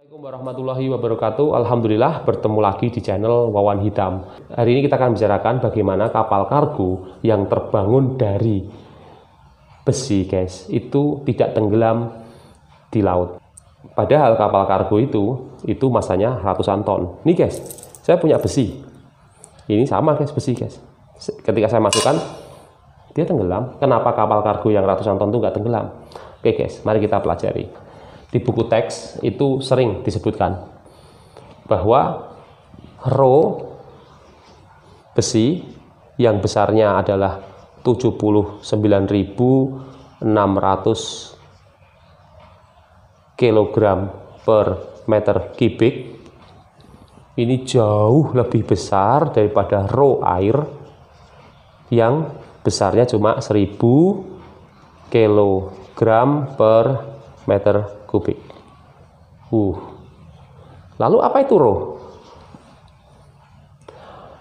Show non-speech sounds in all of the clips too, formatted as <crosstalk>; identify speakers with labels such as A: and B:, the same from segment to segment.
A: Assalamualaikum warahmatullahi wabarakatuh. Alhamdulillah bertemu lagi di channel Wawan Hitam. Hari ini kita akan bicarakan bagaimana kapal kargo yang terbangun dari besi, guys, itu tidak tenggelam di laut. Padahal kapal kargo itu itu masanya ratusan ton. Nih, guys, saya punya besi. Ini sama, guys, besi, guys. Ketika saya masukkan, dia tenggelam. Kenapa kapal kargo yang ratusan ton itu nggak tenggelam? Oke, guys, mari kita pelajari di buku teks itu sering disebutkan bahwa ro besi yang besarnya adalah 79.600 kg per meter kubik ini jauh lebih besar daripada ro air yang besarnya cuma 1000 kg per meter kubik. Uh. Lalu apa itu rho?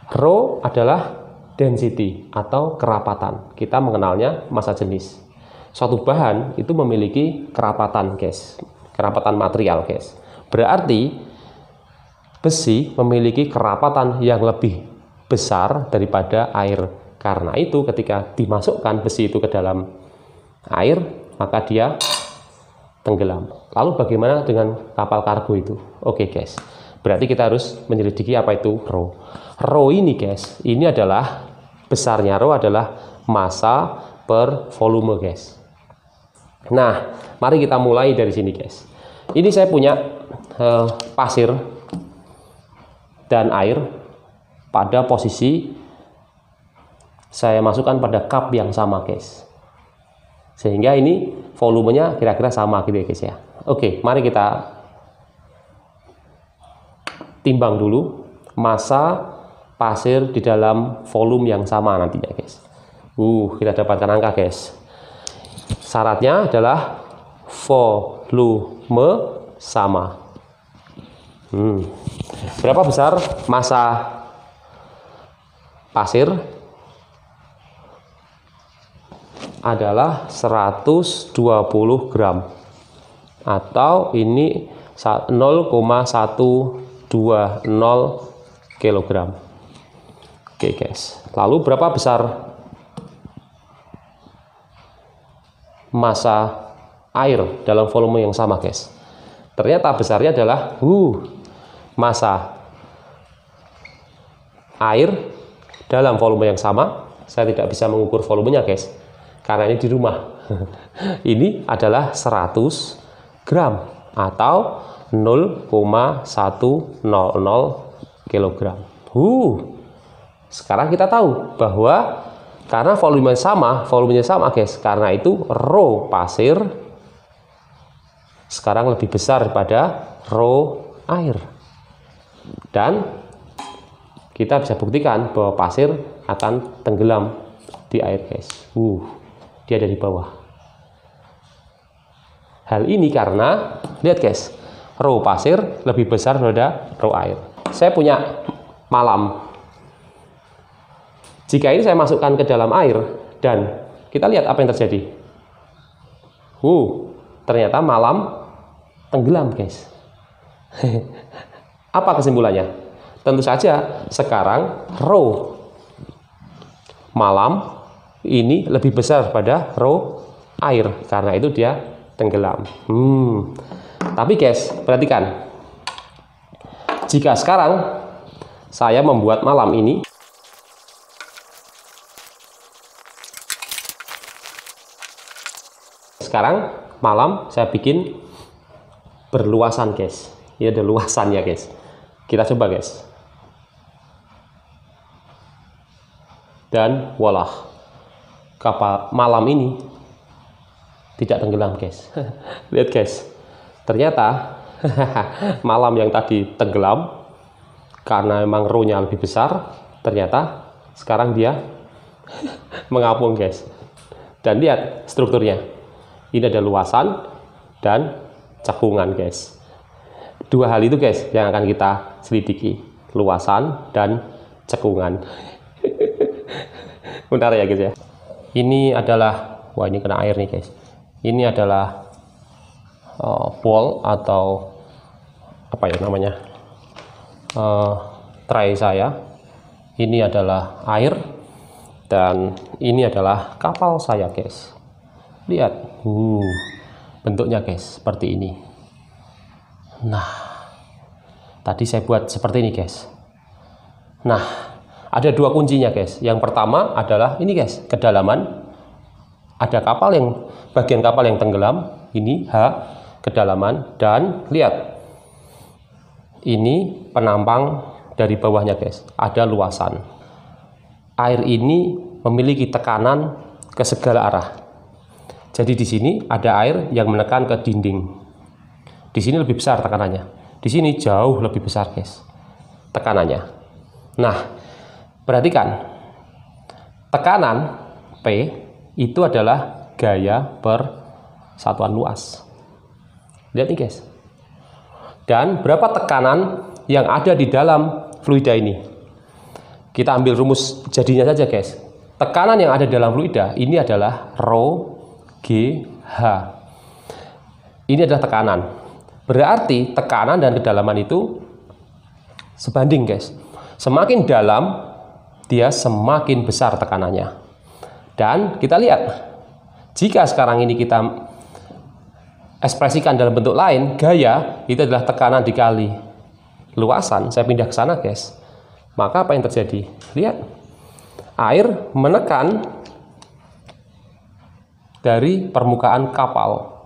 A: Rho adalah density atau kerapatan. Kita mengenalnya massa jenis. Suatu bahan itu memiliki kerapatan, guys. Kerapatan material, guys. Berarti besi memiliki kerapatan yang lebih besar daripada air. Karena itu ketika dimasukkan besi itu ke dalam air, maka dia tenggelam. Lalu bagaimana dengan kapal kargo itu? Oke okay, guys, berarti kita harus menyelidiki apa itu rho. Rho ini guys, ini adalah besarnya rho adalah massa per volume guys. Nah, mari kita mulai dari sini guys. Ini saya punya uh, pasir dan air pada posisi saya masukkan pada cup yang sama guys. Sehingga ini volumenya kira-kira sama gitu ya guys ya. Oke, mari kita timbang dulu masa pasir di dalam volume yang sama nantinya guys. Uh, kita dapatkan angka guys. Syaratnya adalah volume sama. Hmm. Berapa besar masa pasir adalah 120 gram atau ini 0,120 kg. Oke guys, lalu berapa besar massa air dalam volume yang sama guys? Ternyata besarnya adalah uh, massa air dalam volume yang sama. Saya tidak bisa mengukur volumenya guys karena ini di rumah. <laughs> ini adalah 100 gram atau 0,100 kg. Huh. Sekarang kita tahu bahwa karena volumenya sama, volumenya sama, guys. Karena itu rho pasir sekarang lebih besar daripada rho air. Dan kita bisa buktikan bahwa pasir akan tenggelam di air, guys. Uh dia dari bawah. Hal ini karena lihat guys, roh pasir lebih besar daripada roh air. Saya punya malam. Jika ini saya masukkan ke dalam air dan kita lihat apa yang terjadi. Uh, ternyata malam tenggelam, guys. <laughs> apa kesimpulannya? Tentu saja sekarang roh malam ini lebih besar pada roh air karena itu dia tenggelam. Hmm. Tapi guys, perhatikan. Jika sekarang saya membuat malam ini sekarang malam saya bikin berluasan guys ini iya, ada luasannya guys kita coba guys dan walah kapal malam ini tidak tenggelam guys <laughs> lihat guys ternyata <laughs> malam yang tadi tenggelam karena memang rohnya lebih besar ternyata sekarang dia <laughs> mengapung guys dan lihat strukturnya ini ada luasan dan cekungan guys dua hal itu guys yang akan kita selidiki luasan dan cekungan bentar ya guys ya ini adalah wah ini kena air nih guys ini adalah uh, atau apa ya namanya uh, tray saya ini adalah air dan ini adalah kapal saya guys lihat uh, bentuknya guys seperti ini nah tadi saya buat seperti ini guys nah ada dua kuncinya guys. Yang pertama adalah ini guys, kedalaman. Ada kapal yang bagian kapal yang tenggelam, ini H kedalaman dan lihat. Ini penampang dari bawahnya guys. Ada luasan. Air ini memiliki tekanan ke segala arah. Jadi di sini ada air yang menekan ke dinding. Di sini lebih besar tekanannya. Di sini jauh lebih besar guys tekanannya. Nah, Perhatikan, tekanan P itu adalah gaya per satuan luas. Lihat nih guys. Dan berapa tekanan yang ada di dalam fluida ini? Kita ambil rumus jadinya saja guys. Tekanan yang ada di dalam fluida ini adalah rho GH. Ini adalah tekanan. Berarti tekanan dan kedalaman itu sebanding guys. Semakin dalam dia semakin besar tekanannya. Dan kita lihat, jika sekarang ini kita ekspresikan dalam bentuk lain, gaya itu adalah tekanan dikali luasan. Saya pindah ke sana, guys. Maka apa yang terjadi? Lihat, air menekan dari permukaan kapal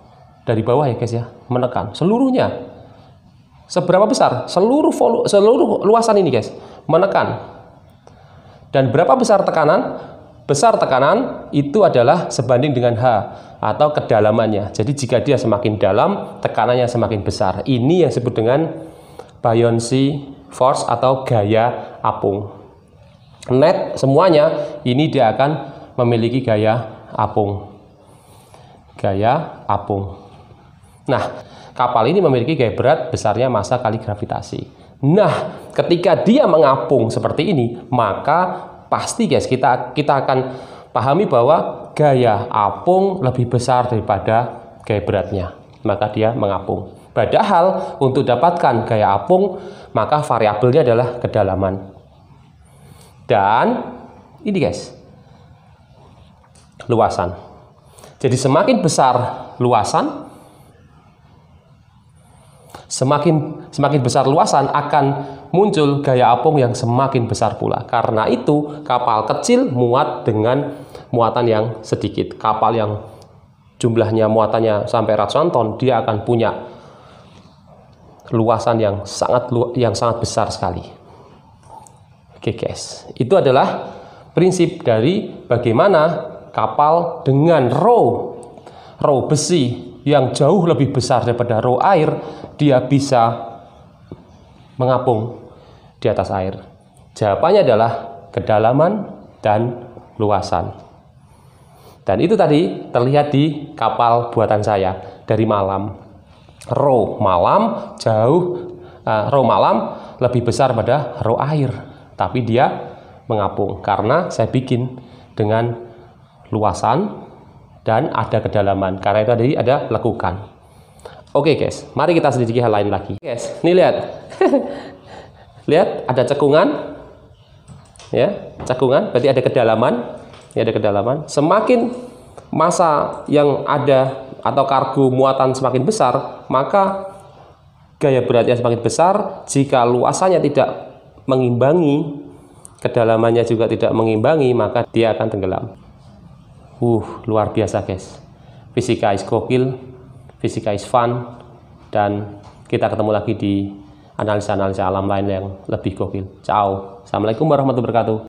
A: dari bawah ya guys ya menekan seluruhnya seberapa besar seluruh volu, seluruh luasan ini guys menekan dan berapa besar tekanan? Besar tekanan itu adalah sebanding dengan H atau kedalamannya. Jadi jika dia semakin dalam, tekanannya semakin besar. Ini yang disebut dengan buoyancy force atau gaya apung. Net semuanya ini dia akan memiliki gaya apung. Gaya apung. Nah, kapal ini memiliki gaya berat besarnya massa kali gravitasi. Nah, ketika dia mengapung seperti ini, maka pasti guys kita kita akan pahami bahwa gaya apung lebih besar daripada gaya beratnya. Maka dia mengapung. Padahal untuk dapatkan gaya apung, maka variabelnya adalah kedalaman. Dan ini guys, luasan. Jadi semakin besar luasan, Semakin semakin besar luasan akan muncul gaya apung yang semakin besar pula. Karena itu kapal kecil muat dengan muatan yang sedikit. Kapal yang jumlahnya muatannya sampai ratusan ton, dia akan punya luasan yang sangat yang sangat besar sekali. Oke guys, itu adalah prinsip dari bagaimana kapal dengan row row besi yang jauh lebih besar daripada roh air, dia bisa mengapung di atas air. Jawabannya adalah kedalaman dan luasan. Dan itu tadi terlihat di kapal buatan saya dari malam. Roh malam jauh uh, roh malam lebih besar pada roh air, tapi dia mengapung karena saya bikin dengan luasan dan ada kedalaman. Karena itu tadi ada lekukan. Oke okay, guys, mari kita selidiki hal lain lagi. Guys, ini lihat. <laughs> lihat ada cekungan. Ya, cekungan berarti ada kedalaman. Ini ada kedalaman. Semakin masa yang ada atau kargo muatan semakin besar, maka gaya beratnya semakin besar. Jika luasannya tidak mengimbangi kedalamannya juga tidak mengimbangi, maka dia akan tenggelam. Uh, luar biasa guys. Fisika is gokil, fisika is fun, dan kita ketemu lagi di analisa-analisa alam lain yang lebih gokil. Ciao. Assalamualaikum warahmatullahi wabarakatuh.